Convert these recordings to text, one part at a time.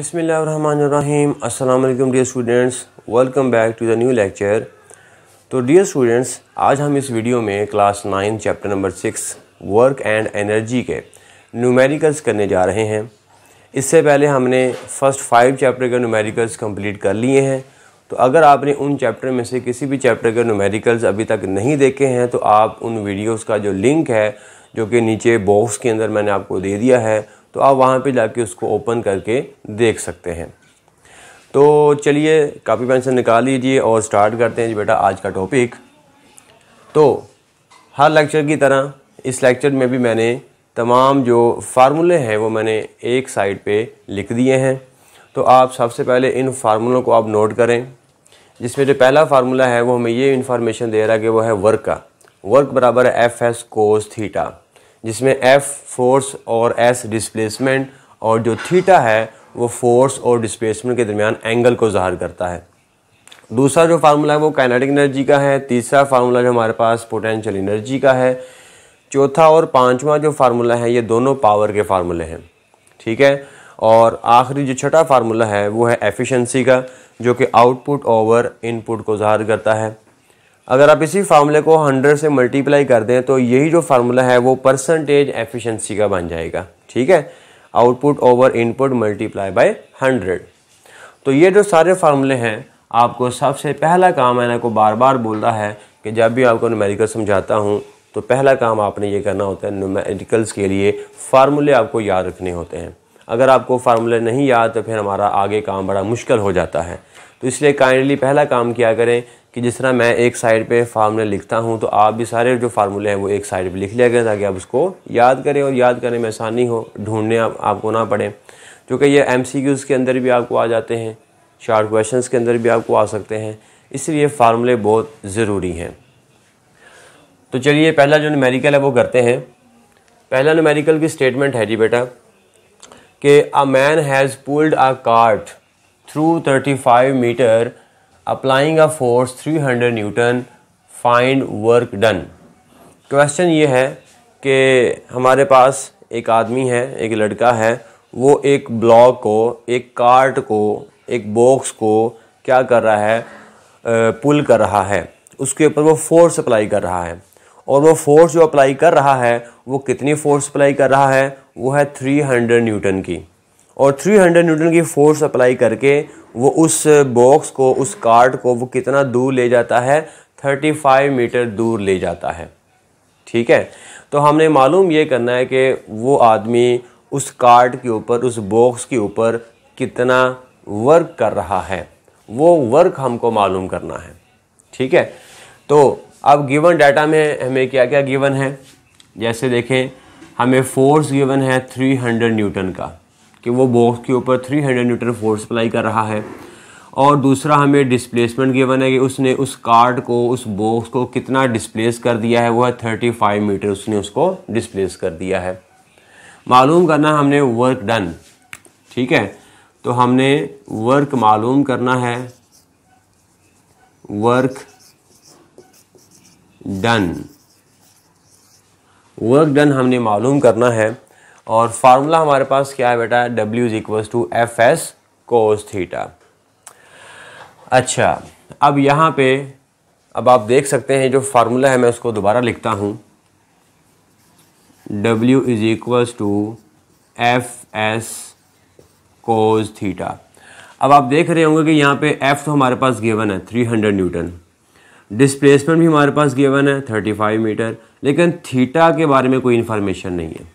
बिसमीम् अल्लाम dear students welcome back to the new lecture तो dear students आज हम इस वीडियो में class nine chapter number six work and energy के न्यूमेरिकल्स करने जा रहे हैं इससे पहले हमने फ़र्स्ट फाइव चैप्टर के न्यूमेरिकल्स कंप्लीट कर लिए हैं तो अगर आपने उन चैप्टर में से किसी भी चैप्टर के न्यूमेरिकल्स अभी तक नहीं देखे हैं तो आप उन वीडियोज़ का जो लिंक है जो कि नीचे बॉक्स के अंदर मैंने आपको दे दिया है तो आप वहाँ पे जाके उसको ओपन करके देख सकते हैं तो चलिए कापी पेंसिल निकाल लीजिए और स्टार्ट करते हैं जी बेटा आज का टॉपिक तो हर लेक्चर की तरह इस लेक्चर में भी मैंने तमाम जो फार्मूले हैं वो मैंने एक साइड पे लिख दिए हैं तो आप सबसे पहले इन फार्मूलों को आप नोट करें जिसमें जो पहला फार्मूला है वो हमें ये इन्फॉर्मेशन दे रहा है कि वो है वर्क का वर्क बराबर है एफ एस कोस थीटा जिसमें एफ फोर्स और एस डिस्प्लेसमेंट और जो थीटा है वो फोर्स और डिस्प्लेसमेंट के दरमियान एंगल को ज़ाहिर करता है दूसरा जो फार्मूला है वो काइनेटिक एनर्जी का है तीसरा फार्मूला जो हमारे पास पोटेंशियल एनर्जी का है चौथा और पांचवा जो फार्मूला है ये दोनों पावर के फार्मूले हैं ठीक है और आखिरी जो छठा फार्मूला है वो है एफिशिएंसी का जो कि आउटपुट ओवर इनपुट को ज़ाहिर करता है अगर आप इसी फार्मूले को 100 से मल्टीप्लाई कर दें तो यही जो फार्मूला है वो परसेंटेज एफिशिएंसी का बन जाएगा ठीक है output over input multiply by 100 तो ये जो सारे फार्मूले हैं आपको सबसे पहला काम मैंने आपको बार बार बोल रहा है कि जब भी आपको न्यूमेरिकल समझाता हूँ तो पहला काम आपने ये करना होता है न्यूमेरिकल्स के लिए फार्मूले आपको याद रखने होते हैं अगर आपको फार्मूले नहीं याद तो फिर हमारा आगे काम बड़ा मुश्किल हो जाता है तो इसलिए काइंडली पहला काम किया करें कि जिस तरह मैं एक साइड पे फार्मूले लिखता हूँ तो आप भी सारे जो फार्मूले हैं वो एक साइड पे लिख लिया गया ताकि आप उसको याद करें और याद करने में आसानी हो ढूंढने आप, आपको ना पड़े क्योंकि ये एम के अंदर भी आपको आ जाते हैं शार्ट क्वेश्चन के अंदर भी आपको आ सकते हैं इसलिए फार्मूले बहुत ज़रूरी हैं तो चलिए पहला जो नमेरिकल है वो करते हैं पहला नमेरिकल की स्टेटमेंट है जी बेटा कि a man has pulled a cart through thirty five metre applying a force 300 newton find work done question ये है कि हमारे पास एक आदमी है एक लड़का है वो एक ब्लॉक को एक कार्ट को एक बॉक्स को क्या कर रहा है पुल कर रहा है उसके ऊपर वो फोर्स अप्लाई कर रहा है और वो फोर्स जो अप्लाई कर रहा है वो कितनी फोर्स अप्लाई कर रहा है वो है 300 न्यूटन की और 300 न्यूटन की फोर्स अप्लाई करके वो उस बॉक्स को उस कार्ड को वो कितना दूर ले जाता है 35 मीटर दूर ले जाता है ठीक है तो हमने मालूम ये करना है कि वो आदमी उस कार्ड के ऊपर उस बॉक्स के ऊपर कितना वर्क कर रहा है वो वर्क हमको मालूम करना है ठीक है तो अब गिवन डाटा में हमें क्या क्या गिवन है जैसे देखें हमें फोर्स गिवन है 300 न्यूटन का कि वो बॉक्स के ऊपर 300 न्यूटन फोर्स अप्लाई कर रहा है और दूसरा हमें डिस्प्लेसमेंट गिवन है कि उसने उस कार्ड को उस बॉक्स को कितना डिस्प्लेस कर दिया है वो है फाइव मीटर उसने उसको डिस्प्लेस कर दिया है मालूम करना हमने वर्क डन ठीक है तो हमने वर्क मालूम करना है वर्क डन वर्क डन हमने मालूम करना है और फार्मूला हमारे पास क्या है बेटा W is equal to F S cos theta अच्छा अब यहाँ पे अब आप देख सकते हैं जो फार्मूला है मैं उसको दोबारा लिखता हूँ W is equals to F S cos theta अब आप देख रहे होंगे कि यहाँ पे एफ़ तो हमारे पास गिवन है 300 न्यूटन डिस्प्लेसमेंट भी हमारे पास गिवन है 35 मीटर लेकिन थीटा के बारे में कोई इन्फॉर्मेशन नहीं है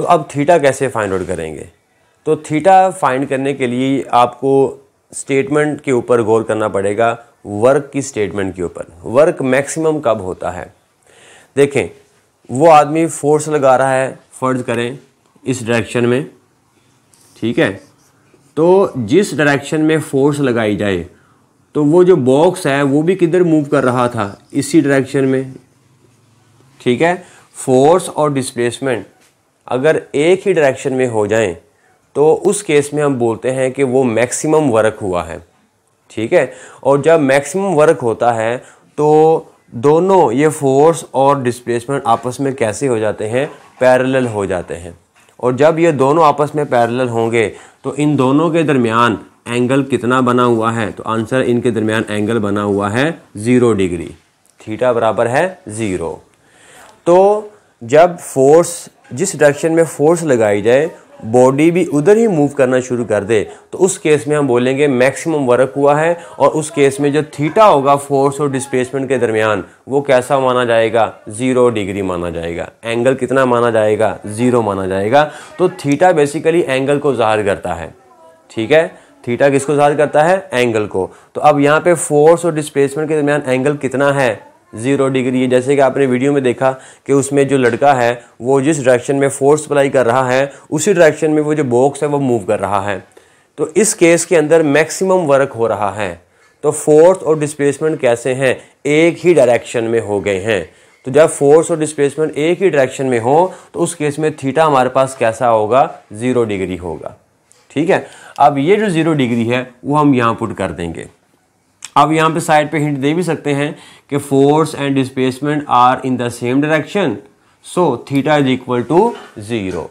तो अब थीटा कैसे फाइंड आउट करेंगे तो थीटा फाइंड करने के लिए आपको स्टेटमेंट के ऊपर गौर करना पड़ेगा वर्क की स्टेटमेंट के ऊपर वर्क मैक्सिमम कब होता है देखें वो आदमी फोर्स लगा रहा है फर्ज करें इस डायरेक्शन में ठीक है तो जिस डायरेक्शन में फोर्स लगाई जाए तो वो जो बॉक्स है वो भी किधर मूव कर रहा था इसी डायरेक्शन में ठीक है फोर्स और डिस्प्लेसमेंट अगर एक ही डायरेक्शन में हो जाएं तो उस केस में हम बोलते हैं कि वो मैक्सिमम वर्क हुआ है ठीक है और जब मैक्सिमम वर्क होता है तो दोनों ये फोर्स और डिस्प्लेसमेंट आपस में कैसे हो जाते हैं पैरेलल हो जाते हैं और जब ये दोनों आपस में पैरेलल होंगे तो इन दोनों के दरमियान एंगल कितना बना हुआ है तो आंसर इनके दरमियान एंगल बना हुआ है ज़ीरो डिग्री थीटा बराबर है ज़ीरो तो जब फोर्स जिस डायरेक्शन में फोर्स लगाई जाए बॉडी भी उधर ही मूव करना शुरू कर दे तो उस केस में हम बोलेंगे मैक्सिमम वर्क हुआ है और उस केस में जो थीटा होगा फोर्स और डिस्प्लेसमेंट के दरमियान वो कैसा माना जाएगा ज़ीरो डिग्री माना जाएगा एंगल कितना माना जाएगा ज़ीरो माना जाएगा तो थीटा बेसिकली एंगल को ज़ाहिर करता है ठीक है थीटा किसको ज़ाहिर करता है एंगल को तो अब यहाँ पे फोर्स और डिस्प्लेसमेंट के दरमियान एंगल कितना है ज़ीरो डिग्री जैसे कि आपने वीडियो में देखा कि उसमें जो लड़का है वो जिस डायरेक्शन में फोर्स अप्लाई कर रहा है उसी डायरेक्शन में वो जो बॉक्स है वो मूव कर रहा है तो इस केस के अंदर मैक्सिमम वर्क हो रहा है तो फोर्स और डिस्प्लेसमेंट कैसे हैं एक ही डायरेक्शन में हो गए हैं तो जब फोर्स और डिस्प्लेसमेंट एक ही डायरेक्शन में हो तो उस केस में थीटा हमारे पास कैसा होगा ज़ीरो डिग्री होगा ठीक है अब ये जो ज़ीरो डिग्री है वो हम यहाँ पुट कर देंगे अब यहाँ पे साइड पे हिंट दे भी सकते हैं कि force and displacement are in the same direction so theta is equal to zero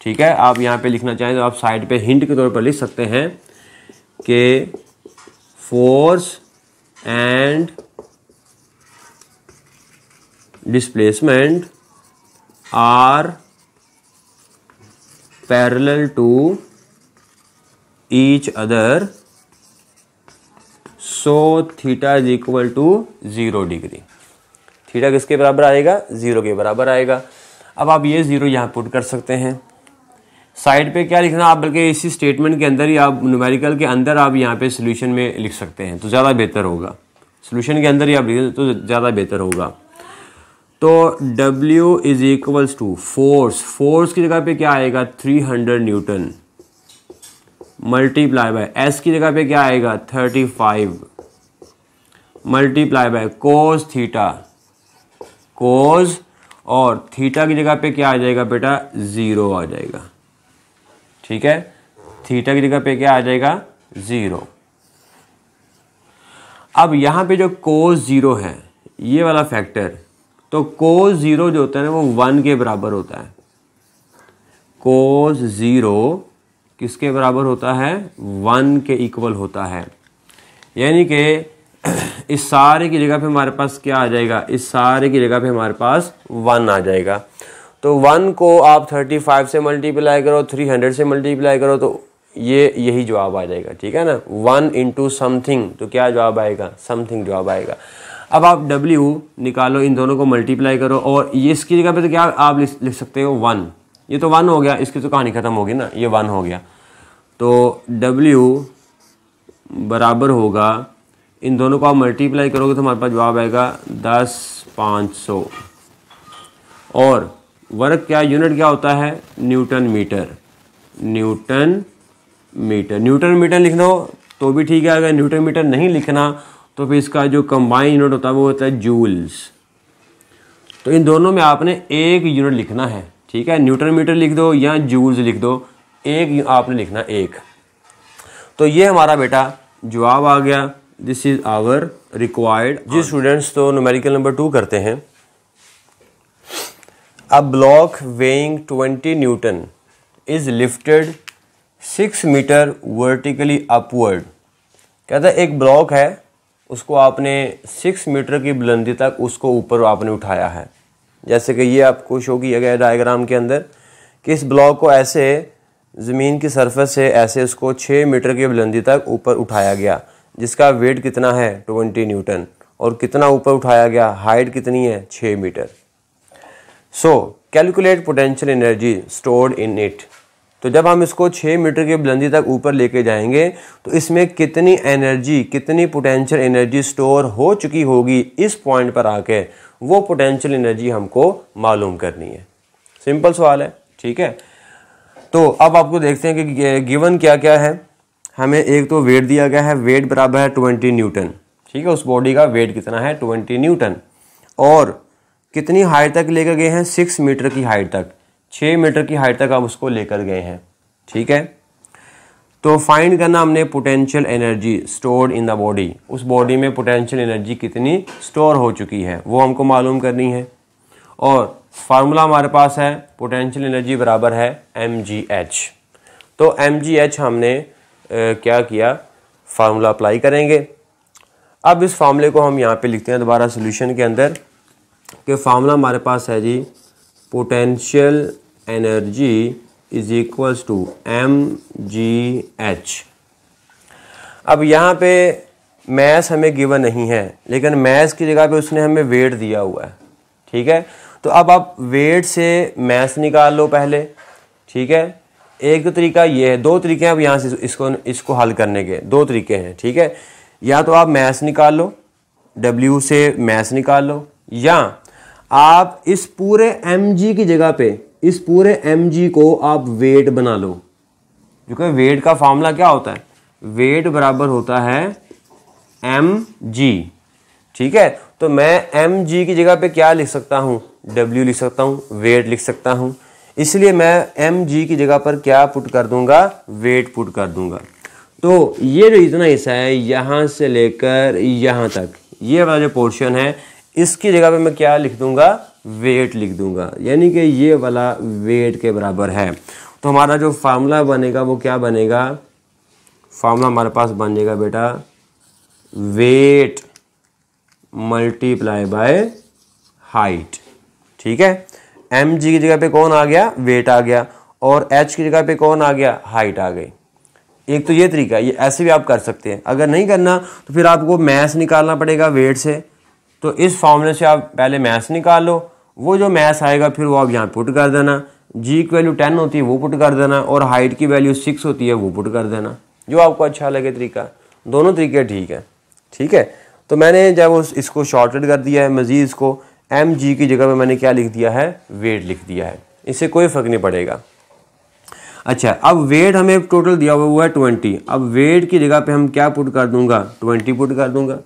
ठीक है आप यहाँ पे लिखना चाहें तो आप साइड पे हिंट के तौर पर लिख सकते हैं कि force and displacement are parallel to each other so theta is equal to zero degree theta किसके बराबर आएगा ज़ीरो के बराबर आएगा अब आप ये ज़ीरो यहाँ पुट कर सकते हैं साइड पे क्या लिखना आप बल्कि इसी स्टेटमेंट के अंदर ही आप न्यूमेरिकल के अंदर आप यहाँ पे सोल्यूशन में लिख सकते हैं तो ज़्यादा बेहतर होगा सोल्यूशन के अंदर ही आप लिखें तो ज़्यादा बेहतर होगा तो W is equals to force force की जगह पे क्या आएगा 300 न्यूटन मल्टीप्लाई बाय एस की जगह पे क्या आएगा thirty five multiply by cos theta cos और थीटा की जगह पे क्या आ जाएगा बेटा ज़ीरो आ जाएगा ठीक है थीटा की जगह पे क्या आ जाएगा ज़ीरो अब यहां पे जो कोस ज़ीरो है ये वाला फैक्टर तो कोस ज़ीरो जो होता है ना वो वन के बराबर होता है कोस ज़ीरो किसके बराबर होता है वन के इक्वल होता है यानी कि इस सारे की जगह पे हमारे पास क्या आ जाएगा इस सारे की जगह पे हमारे पास वन आ जाएगा तो वन को आप थर्टी फाइव से मल्टीप्लाई करो थ्री हंड्रेड से मल्टीप्लाई करो तो ये यही जवाब आ जाएगा ठीक है ना वन इंटू समथिंग तो क्या जवाब आएगा समथिंग जवाब आएगा अब आप डब्ल्यू निकालो इन दोनों को मल्टीप्लाई करो और ये इसकी जगह पे तो क्या आप लिख सकते हो वन ये तो वन हो गया इसकी तो कहानी ख़त्म होगी ना ये वन हो गया तो डब्ल्यू बराबर होगा इन दोनों को आप मल्टीप्लाई करोगे तो हमारे पास जवाब आएगा दस पाँच सौ और वर्क क्या यूनिट क्या होता है newton metre newton metre newton metre लिखना हो तो भी ठीक है अगर न्यूटन मीटर नहीं लिखना तो फिर इसका जो कंबाइन यूनिट होता है वो होता है जूल्स तो इन दोनों में आपने एक यूनिट लिखना है ठीक है न्यूटन मीटर लिख दो या जूल्स लिख दो एक आपने लिखना एक तो ये हमारा बेटा जवाब आ गया दिस इज़ आवर रिक्वायर्ड जी स्टूडेंट्स तो नोमेरिकल नंबर टू करते हैं a block weighing 20 newton is lifted six metre vertically upward कहता है एक ब्लॉक है उसको आपने सिक्स मीटर की बुलंदी तक उसको ऊपर आपने उठाया है जैसे कि ये आपको शो किया गया डायग्राम के अंदर कि इस ब्लॉक को ऐसे ज़मीन की सरफेस से ऐसे उसको छः मीटर की बुलंदी तक ऊपर उठाया गया जिसका वेट कितना है ट्वेंटी न्यूटन और कितना ऊपर उठाया गया हाइट कितनी है छः metre so calculate potential energy stored in it तो जब हम इसको 6 मीटर की बुलंदी तक ऊपर लेके जाएंगे तो इसमें कितनी एनर्जी कितनी पोटेंशियल एनर्जी स्टोर हो चुकी होगी इस पॉइंट पर आके वो पोटेंशियल एनर्जी हमको मालूम करनी है सिंपल सवाल है ठीक है तो अब आपको देखते हैं कि गिवन क्या क्या है हमें एक तो वेट दिया गया है वेट बराबर है ट्वेंटी न्यूटन ठीक है उस बॉडी का वेट कितना है ट्वेंटी न्यूटन और कितनी हाइट तक लेकर गए हैं सिक्स मीटर की हाइट तक छः मीटर की हाइट तक आप उसको लेकर गए हैं ठीक है तो फाइंड करना हमने potential energy stored in the body उस बॉडी में पोटेंशियल एनर्जी कितनी स्टोर हो चुकी है वो हमको मालूम करनी है और फार्मूला हमारे पास है पोटेंशियल एनर्जी बराबर है एम तो एम हमने ए, क्या किया फार्मूला अप्लाई करेंगे अब इस फार्मूले को हम यहाँ पे लिखते हैं दोबारा सोल्यूशन के अंदर कि फार्मूला हमारे पास है जी potential energy is equals to M G H अब यहाँ पे मैस हमें गिवन नहीं है लेकिन मैस की जगह पे उसने हमें वेट दिया हुआ है ठीक है तो अब आप वेट से मैस निकाल लो पहले ठीक है एक तरीका ये है दो तरीके हैं अब यहाँ से इसको इसको हल करने के दो तरीके हैं ठीक है या तो आप मैस निकाल लो डब्ल्यू से मैस निकाल लो या आप इस पूरे एम जी की जगह पे इस पूरे एम जी को आप वेट बना लो क्योंकि वेट का फार्मूला क्या होता है वेट बराबर होता है एम जी ठीक है तो मैं एम जी की जगह पे क्या लिख सकता हूँ डब्ल्यू लिख सकता हूँ वेट लिख सकता हूँ इसलिए मैं एम जी की जगह पर क्या पुट कर दूंगा वेट पुट कर दूंगा तो ये जो इतना हिस्सा है यहाँ से लेकर यहाँ तक ये वाला जो पोर्शन है इसकी जगह पे मैं क्या लिख दूंगा वेट लिख दूंगा यानी कि ये वाला वेट के बराबर है तो हमारा जो फार्मूला बनेगा वो क्या बनेगा फार्मूला हमारे पास बन जाएगा बेटा वेट मल्टीप्लाई बाय हाइट ठीक है एम जी की जगह पे कौन आ गया वेट आ गया और एच की जगह पे कौन आ गया हाइट आ गई एक तो ये तरीका ये ऐसे भी आप कर सकते हैं अगर नहीं करना तो फिर आपको मैथ निकालना पड़ेगा वेट से तो इस फॉर्मूले से आप पहले मैथ्स निकाल लो वो जो मैथ्स आएगा फिर वो आप यहाँ पुट कर देना जी की वैल्यू टेन होती है वो पुट कर देना और हाइट की वैल्यू सिक्स होती है वो पुट कर देना जो आपको अच्छा लगे तरीका दोनों तरीके ठीक है ठीक है तो मैंने जब उस इसको शॉर्टेड कर दिया है मज़ीद इसको एम जी की जगह पर मैंने क्या लिख दिया है वेट लिख दिया है इससे कोई फ़र्क नहीं पड़ेगा अच्छा अब वेट हमें टोटल दिया हुआ हुआ है ट्वेंटी अब वेट की जगह पे हम क्या पुट कर दूंगा ट्वेंटी पुट कर दूंगा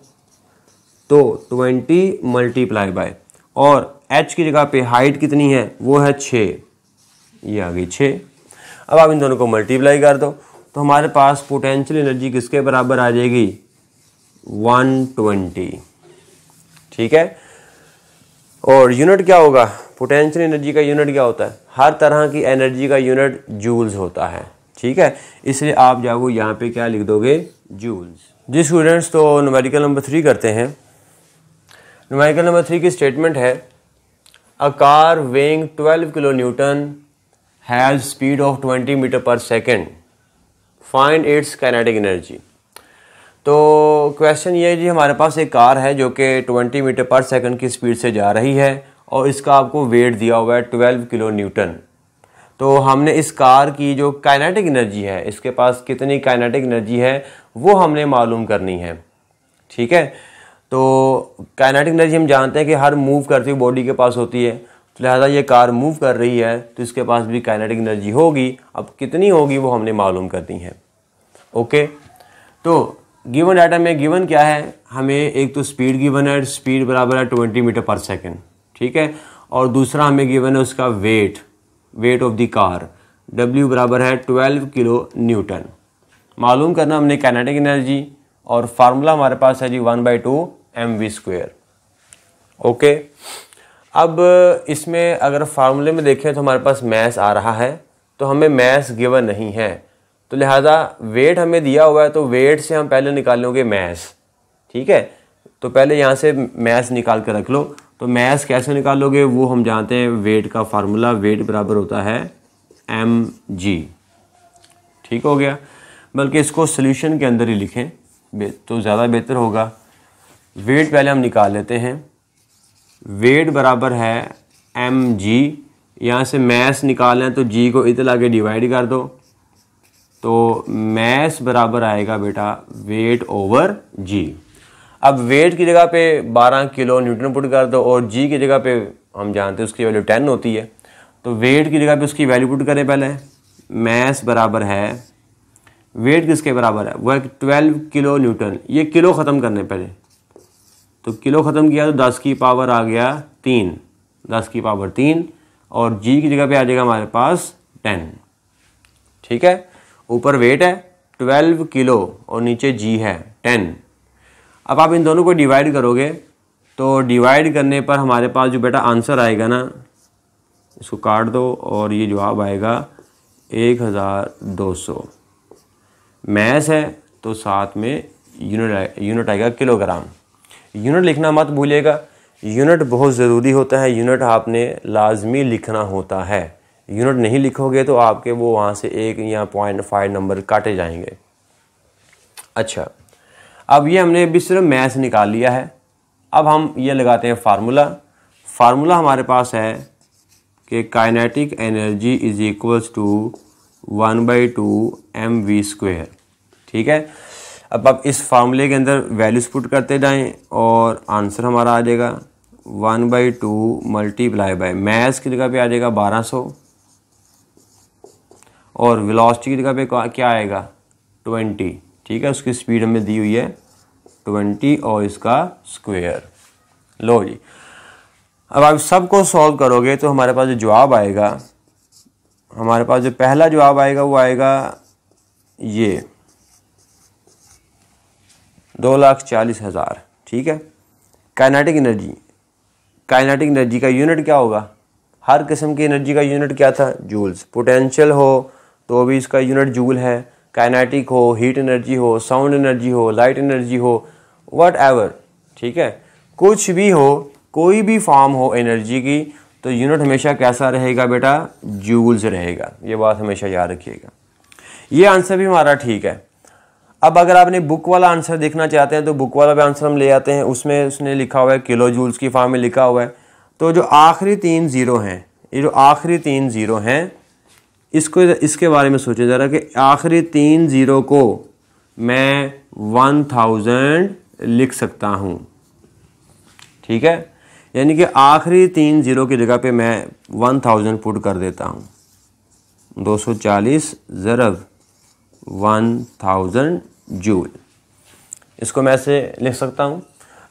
तो ट्वेंटी मल्टीप्लाई बाय और एच की जगह पे हाइट कितनी है वो है छ ये आ गई छः अब आप इन दोनों को मल्टीप्लाई कर दो तो हमारे पास पोटेंशियल एनर्जी किसके बराबर आ जाएगी 120 ठीक है और यूनिट क्या होगा पोटेंशियल एनर्जी का यूनिट क्या होता है हर तरह की एनर्जी का यूनिट जूल्स होता है ठीक है इसलिए आप जाओ यहाँ पे क्या लिख दोगे जूल्स जी स्टूडेंट्स तो नोमेडिकल नंबर थ्री करते हैं न्यूमेरिकल नंबर थ्री की स्टेटमेंट है a car weighing 12 kilo newton has speed of 20 metre per second find its kinetic energy तो क्वेश्चन ये है जी हमारे पास एक कार है जो कि 20 मीटर पर सेकंड की स्पीड से जा रही है और इसका आपको वेट दिया हुआ है 12 किलो न्यूटन तो हमने इस कार की जो काइनेटिक एनर्जी है इसके पास कितनी काइनेटिक एनर्जी है वो हमने मालूम करनी है ठीक है तो काइनेटिक एनर्जी हम जानते हैं कि हर मूव करती हुई बॉडी के पास होती है तो लिहाजा ये कार मूव कर रही है तो इसके पास भी काइनेटिक एनर्जी होगी अब कितनी होगी वो हमने मालूम करनी है ओके तो गिवन डाटा में गिवन क्या है हमें एक तो स्पीड गिवन है स्पीड बराबर है ट्वेंटी मीटर पर सेकेंड ठीक है और दूसरा हमें गिवन है उसका weight weight of the car W बराबर है ट्वेल्व किलो न्यूटन मालूम करना हमने काइनेटिक एनर्जी और फार्मूला हमारे पास है जी one by two M V square okay अब इसमें अगर फार्मूले में देखें तो हमारे पास मैस आ रहा है तो हमें मैस गिवन नहीं है तो लिहाजा वेट हमें दिया हुआ है तो वेट से हम पहले निकालोगे मैस ठीक है तो पहले यहाँ से मैस निकाल कर रख लो तो मैस कैसे निकालोगे वो हम जानते हैं वेट का फार्मूला वेट बराबर होता है एम जी ठीक हो गया बल्कि इसको सोल्यूशन के अंदर ही लिखें तो ज़्यादा बेहतर होगा वेट पहले हम निकाल लेते हैं वेट बराबर है एम जी यहाँ से मैस निकालें तो जी को इतना के डिवाइड कर दो तो मैस बराबर आएगा बेटा वेट ओवर जी अब वेट की जगह पे 12 किलो न्यूटन पुट कर दो और जी की जगह पे हम जानते हैं उसकी वैल्यू 10 होती है तो वेट की जगह पे उसकी वैल्यू पुट करें पहले मैस बराबर है वेट किसके बराबर है वह ट्वेल्व किलो न्यूटन ये किलो ख़त्म करने पहले तो किलो ख़त्म किया तो दस की पावर आ गया तीन दस की पावर तीन और जी की जगह पे आ जाएगा हमारे पास टेन ठीक है ऊपर वेट है ट्वेल्व किलो और नीचे जी है टेन अब आप इन दोनों को डिवाइड करोगे तो डिवाइड करने पर हमारे पास जो बेटा आंसर आएगा ना इसको काट दो और ये जवाब आएगा एक हज़ार दो सौ मैस है तो साथ में यूनिट यूनिट आएगा किलोग्राम यूनिट लिखना मत भूलिएगा यूनिट बहुत ज़रूरी होता है यूनिट आपने लाजमी लिखना होता है यूनिट नहीं लिखोगे तो आपके वो वहाँ से एक या पॉइंट फाइव नंबर काटे जाएंगे अच्छा अब ये हमने अभी सिर्फ मैथ्स निकाल लिया है अब हम ये लगाते हैं फार्मूला फार्मूला हमारे पास है कि kinetic energy is equals to one by two M V square ठीक है अब आप इस फार्मूले के अंदर वैल्यूज़ पुट करते जाएँ और आंसर हमारा आ जाएगा one by two multiply by maths की जगह पे आ जाएगा बारह सौ और वेलोसिटी की जगह पे क्या आएगा ट्वेंटी ठीक है उसकी स्पीड हमें दी हुई है ट्वेंटी और इसका स्क्वेयर लो जी अब आप सबको सॉल्व करोगे तो हमारे पास जो जवाब आएगा हमारे पास जो पहला जवाब आएगा वो आएगा ये दो लाख चालीस हज़ार ठीक है काइनेटिक एनर्जी काइनेटिक एनर्जी का यूनिट क्या होगा हर किस्म की एनर्जी का यूनिट क्या था जूल्स पोटेंशियल हो तो भी इसका यूनिट जूल है काइनेटिक हो हीट एनर्जी हो साउंड एनर्जी हो लाइट एनर्जी हो वट एवर ठीक है कुछ भी हो कोई भी फॉर्म हो एनर्जी की तो यूनिट हमेशा कैसा रहेगा बेटा जूल्स रहेगा ये बात हमेशा याद रखिएगा ये आंसर भी हमारा ठीक है अब अगर आपने बुक वाला आंसर देखना चाहते हैं तो बुक वाला भी आंसर हम ले आते हैं उसमें उसने लिखा हुआ है किलो जूल्स की फार्म में लिखा हुआ है तो जो आखिरी तीन ज़ीरो हैं ये जो आखिरी तीन ज़ीरो हैं इसको इसके बारे में सोचें ज़रा कि आखिरी तीन ज़ीरो को मैं वन थाउजेंड लिख सकता हूँ ठीक है यानी कि आखिरी तीन ज़ीरो की जगह पे मैं वन थाउजेंड पुट कर देता हूँ दो सौ चालीस ज़रब वन थाउजेंड जूल इसको मैं ऐसे लिख सकता हूँ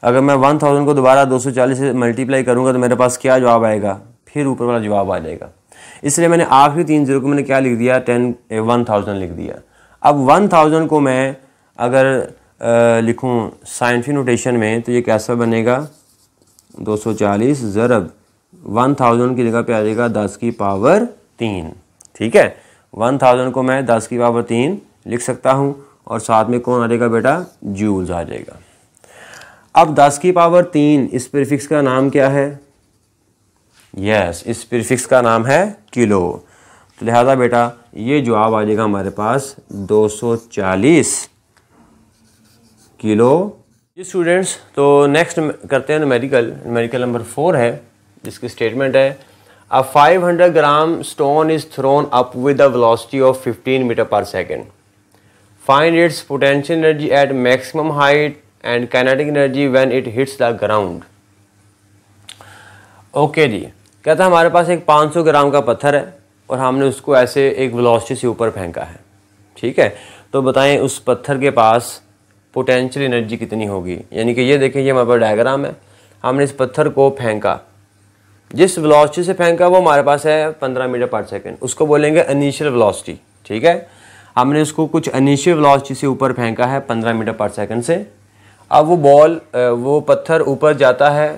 अगर मैं वन थाउजेंड को दोबारा दो सौ चालीस से मल्टीप्लाई करूँगा तो मेरे पास क्या जवाब आएगा फिर ऊपर वाला जवाब आ जाएगा इसलिए मैंने आखिरी तीन जीरो को मैंने क्या लिख दिया टेन वन थाउजेंड लिख दिया अब वन थाउजेंड को मैं अगर लिखूँ साइंसी नोटेशन में तो ये कैसा बनेगा दो सौ चालीस ज़रब वन थाउजेंड की जगह पे आ जाएगा दस की पावर तीन ठीक है वन थाउजेंड को मैं दस की पावर तीन लिख सकता हूँ और साथ में कौन आ जाएगा बेटा जूल्स आ जाएगा अब दस की पावर तीन इस प्रीफिक्स का नाम क्या है यस yes, इस प्रीफिक्स का नाम है किलो तो लिहाजा बेटा ये जवाब आ जाएगा हमारे पास 240 किलो जी स्टूडेंट्स तो नेक्स्ट करते हैं न्यूमेरिकल न्यूमेरिकल नंबर फोर है जिसकी स्टेटमेंट है A 500 gram stone is thrown up with a velocity of 15 meter per second. Find its potential energy at maximum height and kinetic energy when it hits the ground. Okay okay जी कहता है हमारे पास एक 500 ग्राम का पत्थर है और हमने उसको ऐसे एक वेलोसिटी से ऊपर फेंका है ठीक है तो बताएं उस पत्थर के पास पोटेंशियल एनर्जी कितनी होगी यानी कि ये देखें ये हमारे पास डायग्राम है हमने इस पत्थर को फेंका जिस वेलोसिटी से फेंका वो हमारे पास है पंद्रह मीटर पर सेकेंड उसको बोलेंगे अनिशियल वेलोसिटी ठीक है हमने उसको कुछ अनिशियल वेलोसिटी से ऊपर फेंका है पंद्रह मीटर पर सेकेंड से अब वो बॉल वो पत्थर ऊपर जाता है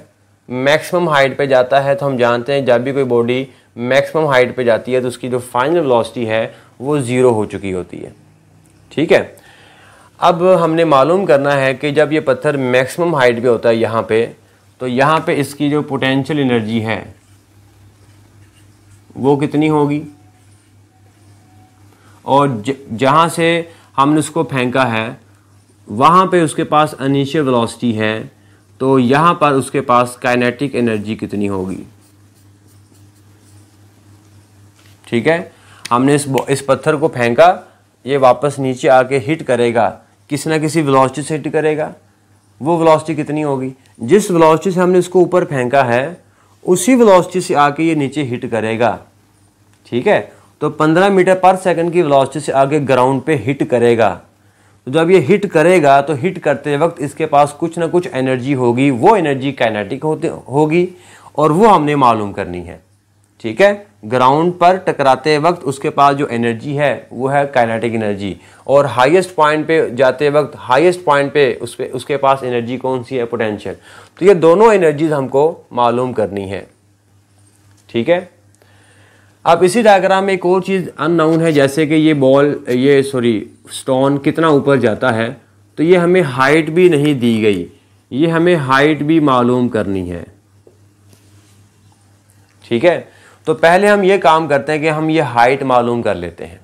मैक्सिमम हाइट पे जाता है तो हम जानते हैं जब भी कोई बॉडी मैक्सिमम हाइट पे जाती है तो उसकी जो फाइनल वेलोसिटी है वो ज़ीरो हो चुकी होती है ठीक है अब हमने मालूम करना है कि जब ये पत्थर मैक्सिमम हाइट पे होता है यहाँ पे तो यहाँ पे इसकी जो पोटेंशियल एनर्जी है वो कितनी होगी और जहाँ से हमने उसको फेंका है वहाँ पे उसके पास अनिशियल वेलोसिटी है तो यहाँ पर उसके पास काइनेटिक एनर्जी कितनी होगी ठीक है हमने इस इस पत्थर को फेंका ये वापस नीचे आके हिट करेगा किसी ना किसी वेलोसिटी से हिट करेगा वो वेलोसिटी कितनी होगी जिस वेलोसिटी से हमने इसको ऊपर फेंका है उसी वेलोसिटी से आके ये नीचे हिट करेगा ठीक है तो 15 मीटर पर सेकंड की वेलोसिटी से आगे ग्राउंड पे हिट करेगा तो जब ये हिट करेगा तो हिट करते वक्त इसके पास कुछ ना कुछ एनर्जी होगी वो एनर्जी काइनेटिक होती होगी और वो हमने मालूम करनी है ठीक है ग्राउंड पर टकराते वक्त उसके पास जो एनर्जी है वो है काइनेटिक एनर्जी और हाईएस्ट पॉइंट पे जाते वक्त हाईएस्ट पॉइंट पे उस पर उसके पास एनर्जी कौन सी है पोटेंशियल तो ये दोनों एनर्जीज हमको मालूम करनी है ठीक है अब इसी डायग्राम में एक और चीज़ अननाउन है जैसे कि ये बॉल ये सॉरी स्टोन कितना ऊपर जाता है तो ये हमें हाइट भी नहीं दी गई ये हमें हाइट भी मालूम करनी है ठीक है तो पहले हम ये काम करते हैं कि हम ये हाइट मालूम कर लेते हैं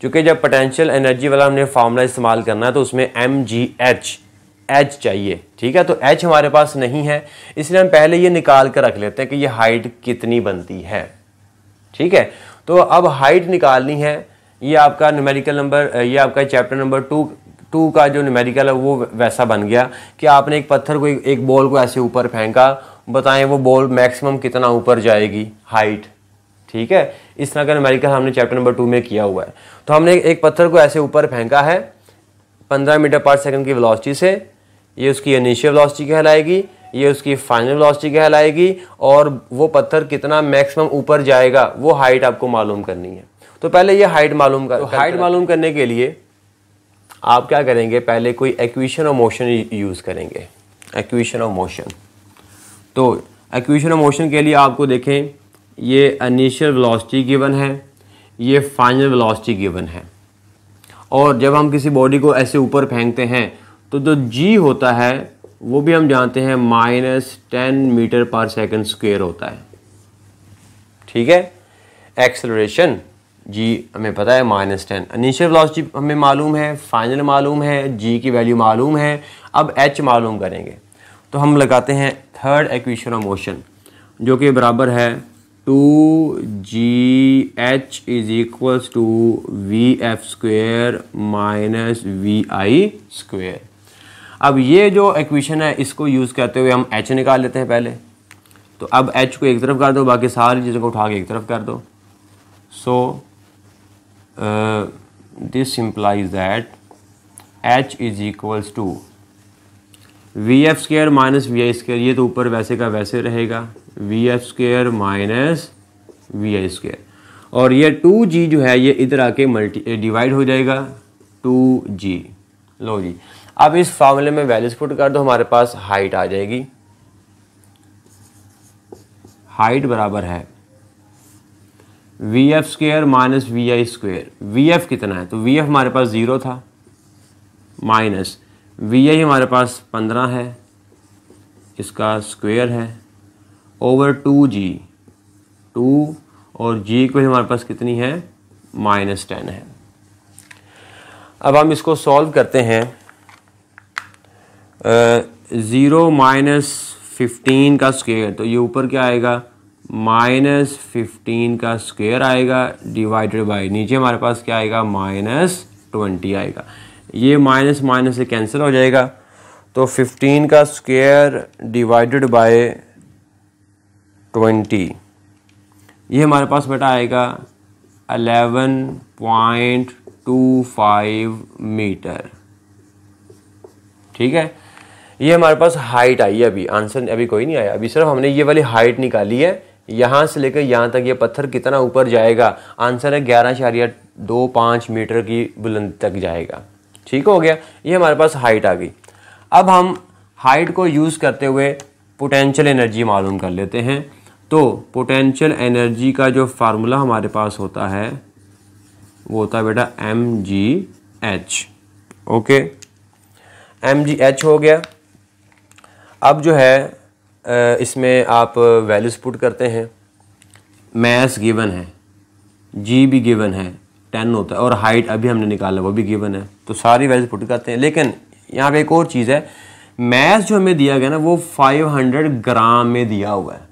क्योंकि जब पोटेंशियल एनर्जी वाला हमने फार्मूला इस्तेमाल करना है तो उसमें एम जी एच एच चाहिए ठीक है तो एच हमारे पास नहीं है इसलिए हम पहले ये निकाल कर रख लेते हैं कि ये हाइट कितनी बनती है ठीक है तो अब हाइट निकालनी है ये आपका न्यूमेरिकल नंबर ये आपका चैप्टर नंबर टू टू का जो न्यूमेरिकल है वो वैसा बन गया कि आपने एक पत्थर को एक बॉल को ऐसे ऊपर फेंका बताएं वो बॉल मैक्सिमम कितना ऊपर जाएगी हाइट ठीक है इस तरह का अमेरिका हमने चैप्टर नंबर टू में किया हुआ है तो हमने एक पत्थर को ऐसे ऊपर फेंका है पंद्रह मीटर पर सेकंड की वेलोसिटी से ये उसकी इनिशियल वेलोसिटी कहलाएगी ये उसकी फाइनल वेलोसिटी कहलाएगी और वो पत्थर कितना मैक्सिमम ऊपर जाएगा वो हाइट आपको मालूम करनी है तो पहले ये हाइट मालूम कर तो हाइट मालूम करने के लिए आप क्या करेंगे पहले कोई एक्विशन ऑफ मोशन यूज़ करेंगे एक्विशन और मोशन तो एक्विशन ऑफ मोशन के लिए आपको देखें ये इनिशियल वेलोसिटी गिवन है ये फाइनल वेलोसिटी गिवन है और जब हम किसी बॉडी को ऐसे ऊपर फेंकते हैं तो जो जी होता है वो भी हम जानते हैं minus ten metre per second square होता है ठीक है एक्सलोरेशन जी हमें पता है माइनस टेन इनिशियल वेलोसिटी हमें मालूम है फाइनल मालूम है जी की वैल्यू मालूम है अब एच मालूम करेंगे तो हम लगाते हैं थर्ड एक्वेशन ऑफ मोशन जो कि बराबर है two G H is equals to V F square minus V I square अब ये जो एक्वेशन है इसको यूज़ करते हुए हम एच निकाल लेते हैं पहले तो अब एच को एक तरफ कर दो बाकी सारी चीज़ों को उठा के एक तरफ कर दो so this implies that H is equals to V F square minus V I square ये तो ऊपर वैसे का वैसे रहेगा V F square minus V I square और ये टू जी जो है ये इधर आके मल्टी डिवाइड हो जाएगा टू जी लो जी अब इस फॉर्मूले में वैल्यूज पुट कर दो हमारे पास हाइट आ जाएगी हाइट बराबर है V F square minus V I square V F कितना है तो वी एफ हमारे पास ज़ीरो था माइनस वी आई हमारे पास पंद्रह है इसका स्क्वायर है ओवर टू जी टू और जी को हमारे पास कितनी है माइनस टेन है अब हम इसको सॉल्व करते हैं ज़ीरो माइनस फिफ्टीन का स्क्वेयर तो ये ऊपर क्या आएगा माइनस फिफ्टीन का स्क्वेयर आएगा डिवाइडेड बाय नीचे हमारे पास क्या आएगा माइनस ट्वेंटी आएगा ये माइनस माइनस से कैंसिल हो जाएगा तो 15 का स्क्वायर डिवाइडेड बाय 20 ये हमारे पास बेटा आएगा 11.25 मीटर ठीक है ये हमारे पास हाइट आई है अभी आंसर अभी कोई नहीं आया अभी सिर्फ हमने ये वाली हाइट निकाली है यहाँ से लेकर यहाँ तक ये पत्थर कितना ऊपर जाएगा आंसर है ग्यारह इशारिया दो पाँच मीटर की बुलंद तक जाएगा ठीक हो गया ये हमारे पास हाइट आ गई अब हम हाइट को यूज़ करते हुए पोटेंशियल एनर्जी मालूम कर लेते हैं तो पोटेंशियल एनर्जी का जो फार्मूला हमारे पास होता है वो होता है बेटा M G H okay M G H हो गया अब जो है इसमें आप वैल्यूज पुट करते हैं मैस गिवन है जी भी गिवन है टेन होता है और हाइट अभी हमने निकाला वो भी गिवन है तो सारी वैल्यूज पुट करते हैं लेकिन यहाँ पे एक और चीज़ है मैथ जो हमें दिया गया ना वो 500 ग्राम में दिया हुआ है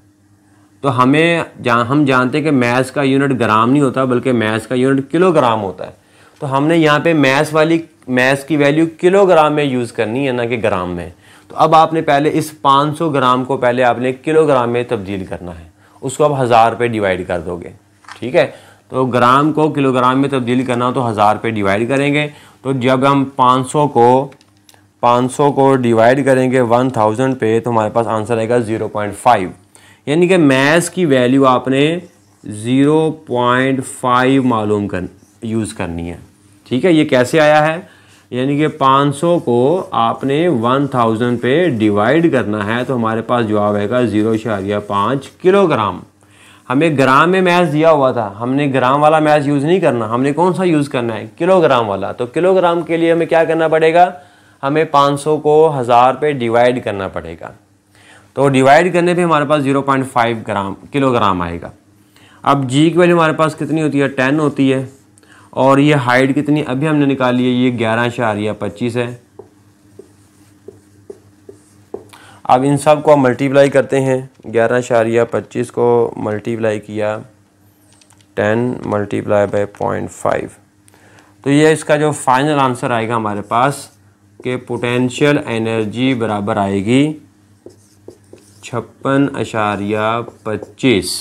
तो हमें जा, हम जानते हैं कि मैथ का यूनिट ग्राम नहीं होता बल्कि मैथ का यूनिट किलोग्राम होता है तो हमने यहाँ पे मैथ वाली मैथ की वैल्यू किलोग्राम में यूज़ करनी है ना कि ग्राम में तो अब आपने पहले इस 500 ग्राम को पहले आपने किलोग्राम में तब्दील करना है उसको आप हज़ार रुपये डिवाइड कर दोगे ठीक है तो ग्राम को किलोग्राम में तब्दील करना हो तो हज़ार पे डिवाइड करेंगे तो जब हम 500 को 500 को डिवाइड करेंगे 1000 पे तो हमारे पास आंसर आएगा 0.5 यानी कि मैस की वैल्यू आपने 0.5 मालूम कर यूज़ करनी है ठीक है ये कैसे आया है यानी कि 500 को आपने 1000 पे डिवाइड करना है तो हमारे पास जवाब आएगा ज़ीरो इशारिया पाँच किलोग्राम हमें ग्राम में मैच दिया हुआ था हमने ग्राम वाला मैच यूज़ नहीं करना हमने कौन सा यूज़ करना है किलोग्राम वाला तो किलोग्राम के लिए हमें क्या करना पड़ेगा हमें 500 को हज़ार पे डिवाइड करना पड़ेगा तो डिवाइड करने पे हमारे पास 0.5 ग्राम किलोग्राम आएगा अब जी की वैल्यू हमारे पास कितनी होती है टेन होती है और ये हाइट कितनी अभी हमने निकाली है ये ग्यारह है पच्चीस है अब इन सब को मल्टीप्लाई करते हैं ग्यारह शारिया पच्चीस को मल्टीप्लाई किया ten multiply by point five तो ये इसका जो फाइनल आंसर आएगा हमारे पास कि पोटेंशियल एनर्जी बराबर आएगी छप्पन अशारिया पच्चीस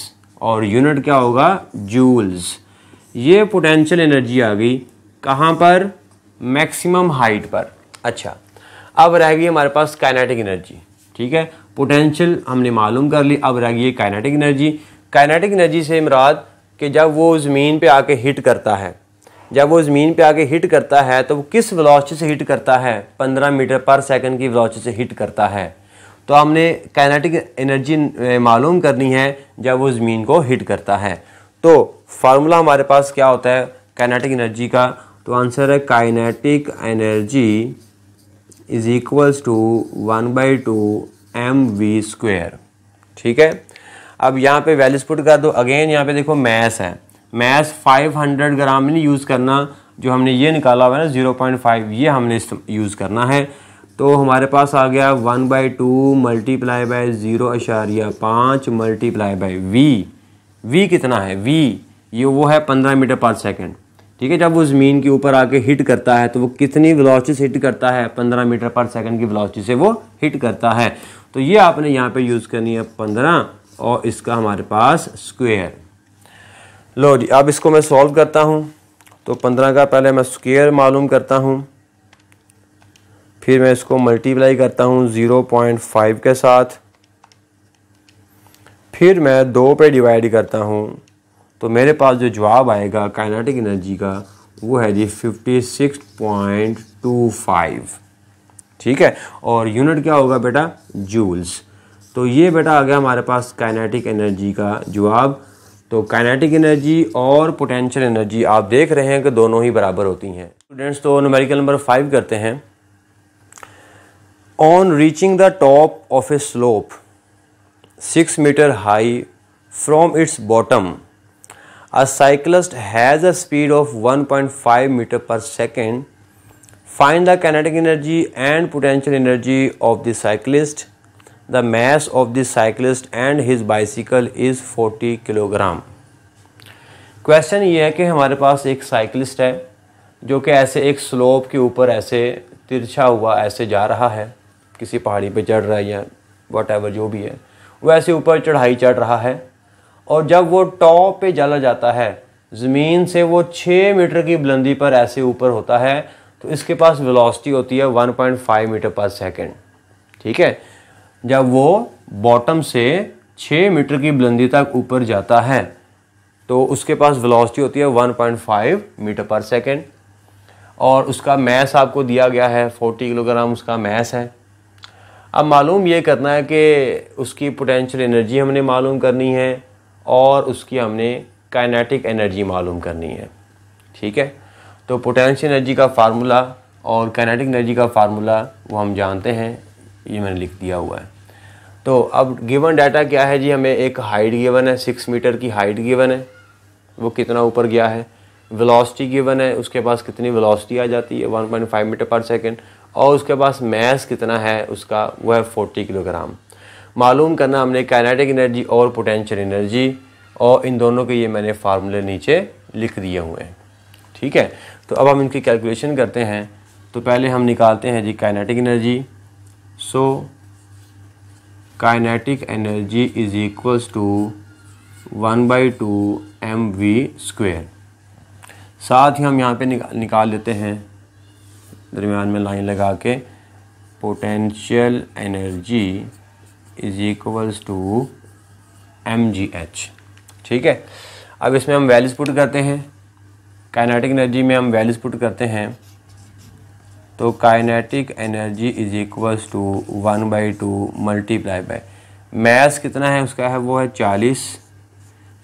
और यूनिट क्या होगा जूल्स ये पोटेंशियल एनर्जी आ गई कहाँ पर मैक्सिमम हाइट पर अच्छा अब रहेगी हमारे पास काइनेटिक एनर्जी ठीक है पोटेंशियल हमने मालूम कर ली अब रह गई काइनेटिक एनर्जी काइनेटिक एनर्जी से इमराद कि जब वो ज़मीन पे आके हिट करता है जब वो ज़मीन पे आके हिट करता है तो वो किस वेलोसिटी से हिट करता है 15 मीटर पर सेकंड की वेलोसिटी से हिट करता है तो हमने काइनेटिक एनर्जी मालूम करनी है जब वो ज़मीन को हिट करता है तो फार्मूला हमारे पास क्या होता है काइनेटिक एनर्जी का तो आंसर है kinetic energy is equals to one by two M V square ठीक है अब यहाँ पे वैल्यूज पुट कर दो अगेन यहाँ पे देखो मैस है मैस 500 ग्राम नहीं यूज़ करना जो हमने ये निकाला हुआ है ना जीरो पॉइंट फाइव ये हमने यूज़ करना है तो हमारे पास आ गया one by two multiply by zero अशारिया पाँच मल्टीप्लाई बाई वी वी कितना है वी ये वो है पंद्रह मीटर पर सेकेंड ठीक है जब वो ज़मीन के ऊपर आके हिट करता है तो वो कितनी वेलोसिटी से हिट करता है 15 मीटर पर सेकंड की वेलोसिटी से वो हिट करता है तो ये आपने यहाँ पे यूज़ करनी है 15 और इसका हमारे पास स्क्वेयर लो जी अब इसको मैं सॉल्व करता हूँ तो 15 का पहले मैं स्क्वेयर मालूम करता हूँ फिर मैं इसको मल्टीप्लाई करता हूँ ज़ीरो पॉइंट फाइव के साथ फिर मैं दो पे डिवाइड करता हूँ तो मेरे पास जो जवाब आएगा काइनेटिक एनर्जी का वो है जी 56.25 ठीक है और यूनिट क्या होगा बेटा जूल्स तो ये बेटा आ गया हमारे पास काइनेटिक एनर्जी का जवाब तो काइनेटिक एनर्जी और पोटेंशियल एनर्जी आप देख रहे हैं कि दोनों ही बराबर होती हैं स्टूडेंट्स तो नमेरिकल नंबर फाइव करते हैं on reaching the top of a slope six metre high from its bottom a cyclist has a speed of 1.5 meter per second find the kinetic energy and potential energy of the cyclist the mass of the cyclist and his bicycle is 40 kilogram question ये है कि हमारे पास एक cyclist है जो कि ऐसे एक स्लोप के ऊपर ऐसे तिरछा हुआ ऐसे जा रहा है किसी पहाड़ी पे चढ़ रहा है या वट जो भी है वो ऐसे ऊपर चढ़ाई चढ़ रहा है और जब वो टॉप पे जला जाता है ज़मीन से वो छः मीटर की बुलंदी पर ऐसे ऊपर होता है तो इसके पास वेलोसिटी होती है 1.5 मीटर पर सेकंड ठीक है जब वो बॉटम से छः मीटर की बुलंदी तक ऊपर जाता है तो उसके पास वेलोसिटी होती है 1.5 मीटर पर सेकंड और उसका मैस आपको दिया गया है 40 किलोग्राम उसका मैस है अब मालूम ये करना है कि उसकी पोटेंशियल एनर्जी हमने मालूम करनी है और उसकी हमने काइनेटिक एनर्जी मालूम करनी है ठीक है तो पोटेंशियल एनर्जी का फार्मूला और काइनेटिक एनर्जी का फार्मूला वो हम जानते हैं ये मैंने लिख दिया हुआ है तो अब गिवन डाटा क्या है जी हमें एक हाइट गिवन है सिक्स मीटर की हाइट गिवन है वो कितना ऊपर गया है वेलोसिटी गिवन है उसके पास कितनी वेलोसिटी आ जाती है one point five metre per second और उसके पास मैस कितना है उसका वो है फोर्टी किलोग्राम मालूम करना हमने काइनेटिक एनर्जी और पोटेंशियल एनर्जी और इन दोनों के ये मैंने फार्मूले नीचे लिख दिए हुए हैं ठीक है तो अब हम इनकी कैलकुलेशन करते हैं तो पहले हम निकालते हैं जी kinetic energy so kinetic energy is equals to one by two M V square साथ ही हम यहाँ पे निकाल लेते हैं दरमियान में लाइन लगा के potential energy is equals to M G H ठीक है अब इसमें हम वैल्यूज पुट करते हैं काइनेटिक एनर्जी में हम वैल्यूज पुट करते हैं तो kinetic energy is equals to one by two multiply by mass कितना है उसका है वो है चालीस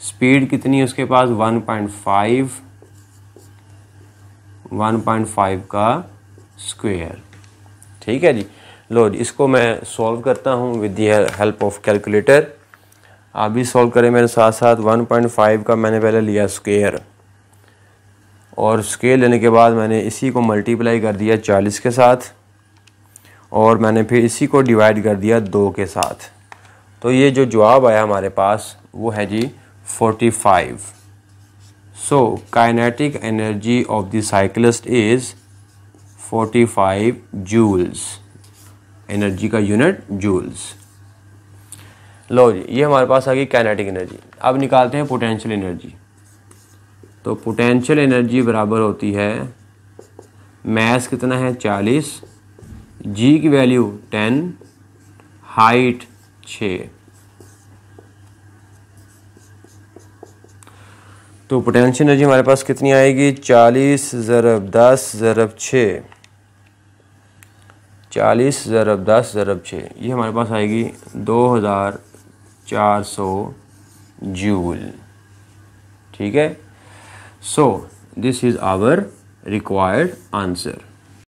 स्पीड कितनी है उसके पास one point five one point five का स्क्वेयर ठीक है जी लो इसको मैं सॉल्व करता हूँ with the help of calculator आप भी सॉल्व करें मेरे साथ साथ 1.5 का मैंने पहले लिया स्केयर और स्केयर लेने के बाद मैंने इसी को मल्टीप्लाई कर दिया 40 के साथ और मैंने फिर इसी को डिवाइड कर दिया दो के साथ तो ये जो जवाब आया हमारे पास वो है जी 45 so kinetic energy of the cyclist is 45 joules energy का यूनिट जूल्स लो जी ये हमारे पास आ गई कैनेटिक एनर्जी अब निकालते हैं पोटेंशियल एनर्जी तो पोटेंशियल एनर्जी बराबर होती है मैस कितना है चालीस जी की वैल्यू टेन हाइट छ तो पोटेंशियल एनर्जी हमारे पास कितनी आएगी चालीस ज़रब दस ज़रब छः चालीस ज़रब दस ज़रब छः ये हमारे पास आएगी दो हज़ार चार सौ जूल ठीक है so this is our required answer